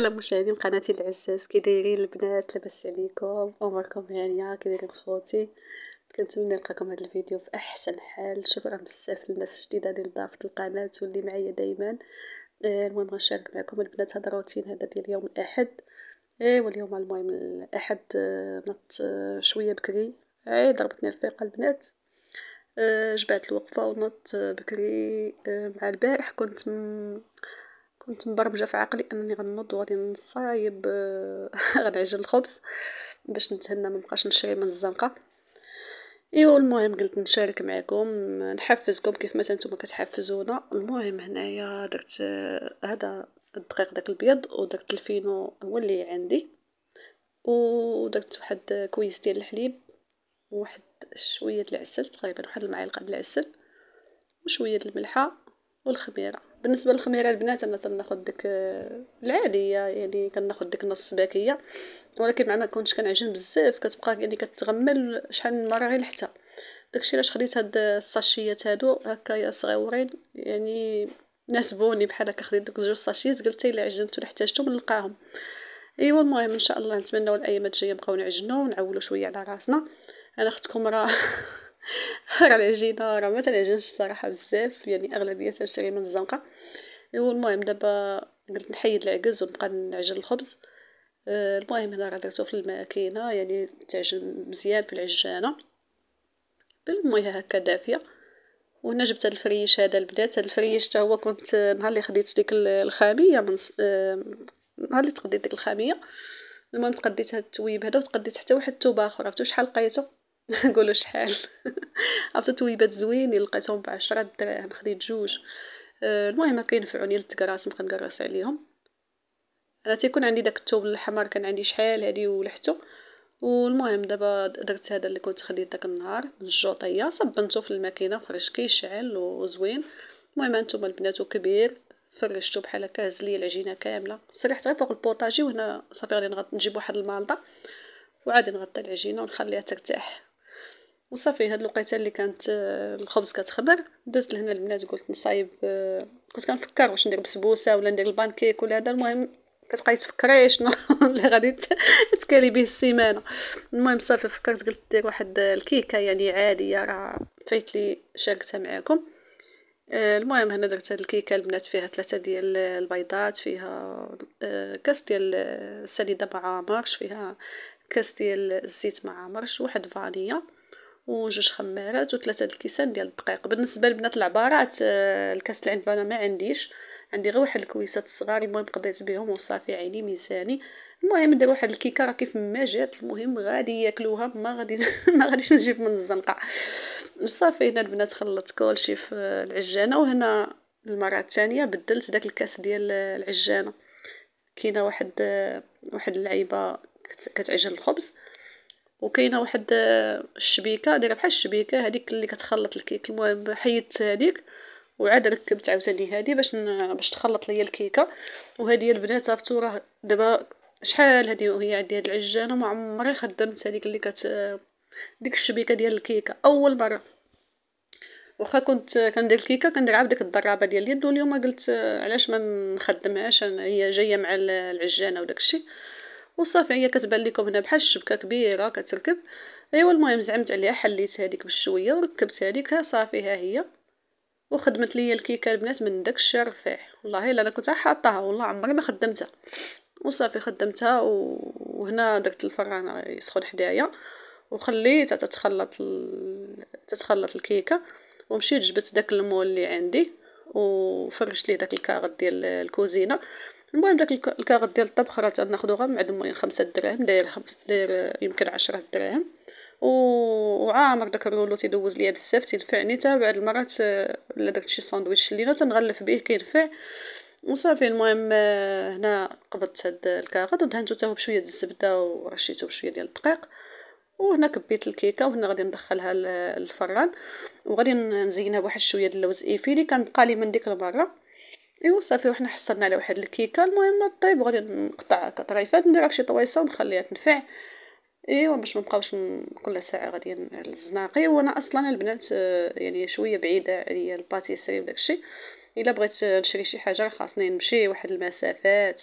سلام مشاهدين قناتي العزاز كي دايرين البنات لاباس عليكم اموركم هانيه كي دايرين خوتي كنتمنى نلقاكم هذا الفيديو في احسن حال شكرا بزاف للناس الجديده اللي ضافت القناه واللي معايا دائما آه، المهم غنشارك معكم البنات هذا الروتين هذا ديال يوم الاحد ايوا آه، اليوم المهم الاحد آه، نط شويه بكري اي ضربتني الفيقه البنات جبعت الوقفه ونط بكري مع البارح كنت م... كنت مبرمجه في عقلي انني غنوض وغادي نصايب آه، غنعجن الخبز باش نتهنى ما نبقاش نشري من الزنقه ايوا المهم قلت نشارك معكم نحفزكم كيف ما نتوما كتحفزونا المهم هنايا درت آه، هذا الدقيق داك البيض ودرت الفينو هو اللي عندي ودرت واحد كويس ديال الحليب وواحد شويه العسل تقريبا واحد المعلقه ديال العسل وشويه الملحه والخميره بالنسبه للخميره البنات انا تناخذ ديك آه، العاديه يعني كناخذ ديك نص باكيه ولكن مع ما كنتش كنعجن بزاف كتبقى يعني كتغمل شحال من مره غير حتى داكشي علاش خديت هاد الساشيات هادو هكايا صغيورين يعني ناسبوني بحال هكا خديت دوك جوج ساشيات قلت الا عجنت ولا احتاجتهم نلقاهم ايوا المهم ان شاء الله نتمناو الايامات الجايه نبقاو نعجنو ونعولو شويه على راسنا انا اختكم راه راه العجينه راه ما تنعجنش الصراحه بزاف يعني اغلبيه تنشري من الزنقه المهم دابا قلت نحيد العكز ونبقى نعجن الخبز آه، المهم هنا راه درتو في الماكينه يعني تعجن مزيان في العجانه بالميه هكا دافيه وهنا جبت هاد الفريش هذا البنات هاد الفريش حتى هو كنت نهار اللي خديت ديك الخاميه من آه، نهار اللي تقديت ديك الخاميه المهم تقديت هاد التويب هذا وتقديت حتى واحد التوبه اخر عرفتو شحال لقيتو نقولوا شحال عرفتو تويبات زوينين لقيتهم بعشرة دراهم خديت جوج آه، المهم كينفعوني للتكراس نبقى نكراس عليهم انا تيكون عندي داك الثوب الاحمر كان عندي شحال هادي ولحتو والمهم دابا درت هذا اللي كنت خديت داك النهار من الجوطيه صبنته في الماكينه وخرج كيشعل وزوين المهم انتم البنات كبير فرشتو بحال هكا هز لي العجينه كامله سرحت غير فوق البوطاجي وهنا صافي غادي نجيب واحد المالطه وعادي نغطي العجينه ونخليها ترتاح وصافي هاد الوقيته اللي كانت آه، الخبز كتخمر دازت لهنا البنات قلت نصايب آه، كنت كنفكر واش ندير بسبوسه ولا ندير البانكيك ولا هذا المهم كتبقاي تفكري شنو اللي غادي تكالي به السيمانه المهم صافي فكرت قلت ندير واحد الكيكه يعني عاديه راه فايت لي شاركتها معاكم آه، المهم هنا درت هاد الكيكه البنات فيها ثلاثه ديال البيضات فيها كاس ديال السليده مع مرش فيها كاس ديال الزيت مع مرش واحد فانيه وجوج خمارات وثلاثه الكيسان ديال الدقيق بالنسبه لبنات العبارات آه، الكاس العنب انا ما عنديش عندي غير واحد الكويسات الصغار المهم قضيت بهم وصافي عيني ميزاني المهم ندير واحد الكيكه راه كيف ما جات المهم غادي ياكلوها ما غادي ما غاديش نجيب من الزنقه صافي هنا البنات خلطت كلشي في العجانه وهنا المره الثانيه بدلت داك الكاس ديال العجانه كاينه واحد آه، واحد اللعيبه كتعجن الخبز وكاينه واحد الشبيكه دايره بحال الشبيكه هذيك اللي كتخلط الكيك المهم حيدت هذيك وعاد ركبت عاوتاني هذه باش ن... باش تخلط ليا الكيكه وهذه البنات عرفتوا راه دابا شحال هذه وهي عندي هاد العجانه ما عمري خدمت هذيك اللي كت ديك الشبيكه ديال الكيكه اول مره واخا كنت كندير الكيكه كندير عاد ديك الضرابه ديال اليد واليوم قلت علاش ما نخدمهاش هي جايه مع العجانه وداكشي وصافي هي كتبان لكم هنا بحال الشبكه كبيره كتركب ايوا المهم زعمت عليها حليت هذيك بالشويه وركبت هذيك صافي ها هي وخدمت ليا الكيكه البنات من داك الشيء رفيع والله الا انا كنت حاطاها والله عمري ما خدمتها وصافي خدمتها وهنا درت الفران يسخن حدايا وخليتها تتخلط تتخلط الكيكه ومشيت جبت داك المول اللي عندي وفرشت ليه داك الكاغط ديال الكوزينه المهم داك الكاغط ديال الطبخ راه تناخذو غير معدمورين خمسة دراهم داير خمس داير يمكن عشرة دراهم و... وعامر داك الرولو تيدوز ليا بزاف تنفعني حتى بعد المرات آه، الا درت شي ساندويتش لينا تنغلف به كينفع وصافي المهم آه، هنا قبضت هاد الكاغط ودهنتو تاهو بشويه د الزبده ورشيتو بشويه ديال الدقيق وهنا كبيت الكيكه وهنا غادي ندخلها للفران وغادي نزينها بواحد شويه د اللوز ايفيلي كان بقى لي من ديك المره ايوا صافي وحنا حصلنا على واحد الكيكه المهم طيب غادي نقطع كطريفات نديرها شي طويصه ونخليها تنفع ايوا باش ما نبقاوش كل ساعه غادي الزناقي وانا اصلا البنات آه، يعني شويه بعيده عليا الباتيسري وداك الشيء الا بغيت نشري شي حاجه خاصني نمشي واحد المسافات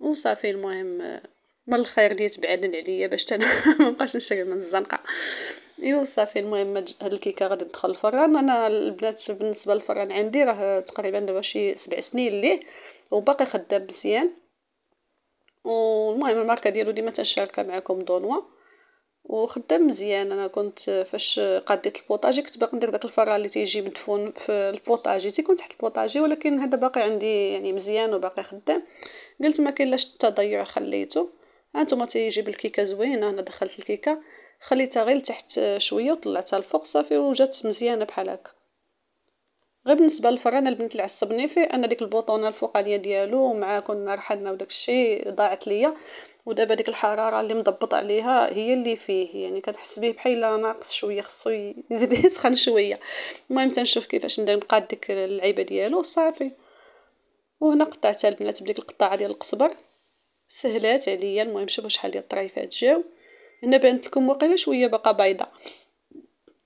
وصافي المهم آه، من الخير لي تبعد عليا باش حتى مابقاش نشري من الزنقه ايوا صافي المهم هاد الكيكه غادي تدخل الفران انا البنات بالنسبه للفران عندي راه تقريبا دابا شي سبع سنين ليه وباقي خدام مزيان والمهم الماركه ديالو ديما تنشاركها معكم دونوا وخدام مزيان انا كنت فاش قديت البوطاجي كنت باغي ندير داك الفران اللي تيجي مدفون في البوطاجي تيكون تحت البوطاجي ولكن هذا باقي عندي يعني مزيان وباقي خدام قلت ما كاين لاش التضيع خليته هانتوما تيجيب الكيكه زوينه هنا دخلت الكيكه خليتها غير لتحت شويه وطلعتها الفوق صافي وجات مزيانه بحال هكا غير بالنسبه للفران البنت اللي عصبني فيه انا ديك البوطونه الفوقانيه ديالو مع كنا رحلنا وداك الشيء ضاعت ليا ودابا ديك الحراره اللي مضبط عليها هي اللي فيه يعني كنحس به بحال ناقص شويه خصو يزيد يسخن شويه المهم تنشوف كيفاش ندير نقاد ديك اللعيبه ديالو صافي وهنا قطعتها البنات بديك القطاعه ديال القصبر سهلات عليا المهم شوفوا شحال ديال الطريفات جاو هنا بانت لكم واقيلا شويه باقا بيضه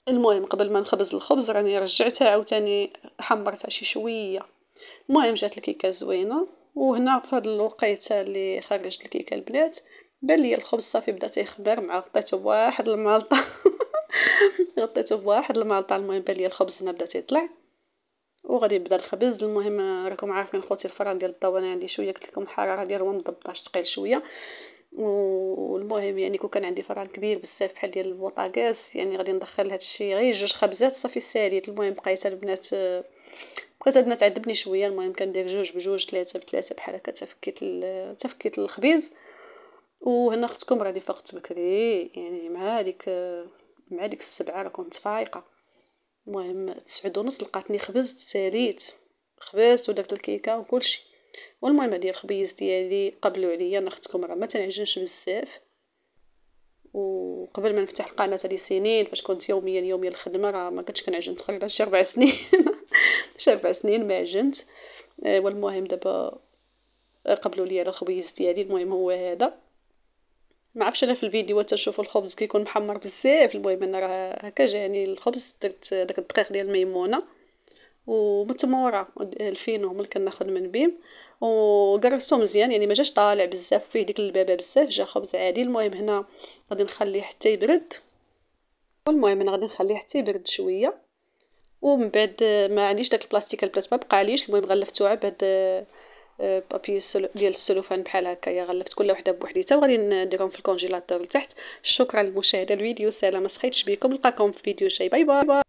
المهم قبل ما نخبز الخبز راني رجعتها عاوتاني حمرتها شي شويه المهم جات الكيكه زوينه وهنا في هذا الوقيته اللي خرجت الكيكه البنات بان لي الخبز صافي بدا تيخبر مع غطيته بواحد المالطه غطيته بواحد المالطه المهم بان لي الخبز هنا بدا تيطلع وغادي نبدا الخبز المهم راكم عارفين خوتي الفران ديال الضو انا عندي شويه قلت لكم الحراره ديالو الوان مضبطاش ثقيل شويه والمهم يعني كون كان عندي فران كبير بزاف بحال ديال البوطاغاز يعني غادي ندخل هذا الشيء غير جوج خبزات صافي ساليت المهم بقيت البنات بقيت البنات عذبني شويه المهم كندير جوج بجوج ثلاثه بثلاثه بحال هكا تفكيت تفكيت الخبيز وهنا اختكم راني فقت بكري يعني مع هذيك مع ديك السبعه راكم تفايقه المهم تسعود ونص لقاتني خبزت ساليت خبزت وداك الكيكه وكلشي والمهم هذه الخبيز ديالي قبلوا عليا انا اختكم راه ما تنعجنش بزاف وقبل ما نفتح القناه هذه سنين فاش كنت يوميا يوميا الخدمه راه ما كنتش كنعجن تقريبا شي ربع سنين شي ربع سنين ما عجنت آه، والمهم دابا قبلوا لي على الخبيز ديالي المهم هو هذا ما عرفتش انا في الفيديوهات تنشوفوا الخبز كيكون محمر بزاف المهم انا راه هكا جاني يعني الخبز درت داك الدقيق ديال الميمونه ومتموره الفينو اللي كناخذ من بيم وقرصته مزيان يعني ما جاش طالع بزاف فيه ديك البابه بزاف جا خبز عادي المهم هنا غادي نخليه حتى يبرد والمهم انا غادي نخليه حتى يبرد شويه ومن بعد ما عنديش داك البلاستيك البلاس ما بقاليش المهم غلفته عا بهاد بابي ديال السلوفان بحال هكايا غلفت كل وحده بوحديتها وغادي نديرهم في الكونجيلاتور لتحت شكرا لمشاهده الفيديو سلام ما سخيتش بكم نلقاكم في فيديو جاي باي باي باي